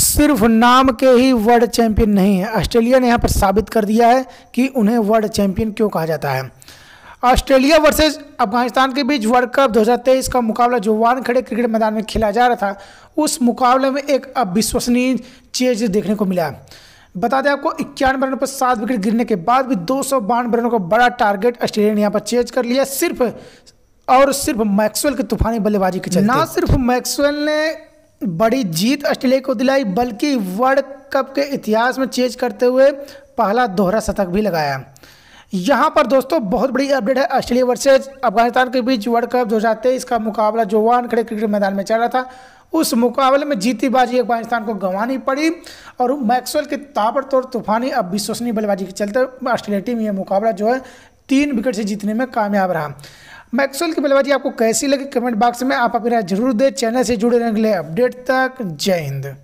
सिर्फ नाम के ही वर्ल्ड चैंपियन नहीं है ऑस्ट्रेलिया ने यहाँ पर साबित कर दिया है कि उन्हें वर्ल्ड चैंपियन क्यों कहा जाता है ऑस्ट्रेलिया वर्सेस अफगानिस्तान के बीच वर्ल्ड कप 2023 का मुकाबला जो वान खड़े क्रिकेट मैदान में खेला जा रहा था उस मुकाबले में एक अविश्वसनीय चेज देखने को मिला बता दें आपको इक्यानवे रनों पर सात विकेट गिरने के बाद भी दो सौ बानवे रनों का बड़ा टारगेट ऑस्ट्रेलिया ने यहाँ पर चेज कर लिया सिर्फ और सिर्फ मैक्सवेल की तूफानी बल्लेबाजी के चलते ना सिर्फ मैक्सवेल ने बड़ी जीत ऑस्ट्रेलिया को दिलाई बल्कि वर्ल्ड कप के इतिहास में चेज करते हुए पहला दोहरा शतक भी लगाया यहाँ पर दोस्तों बहुत बड़ी अपडेट है ऑस्ट्रेलिया वर्सेज अफगानिस्तान के बीच वर्ल्ड कप दो हज़ार तेईस का मुकाबला जो वन खड़े क्रिकेट मैदान में चल रहा था उस मुकाबले में जीती बाजी अफगानिस्तान को गंवानी पड़ी और मैक्सवेल की ताबड़तोड़ तूफानी अब विश्वसनीय बल्लेबाजी के चलते ऑस्ट्रेलिया टीम यह मुकाबला जो है तीन विकेट से जीतने में कामयाब रहा मैक्सवेल की बल्लेबाजी आपको कैसी लगी कमेंट बॉक्स में आप अपना जरूर दें चैनल से जुड़े रहने के लिए अपडेट तक जय हिंद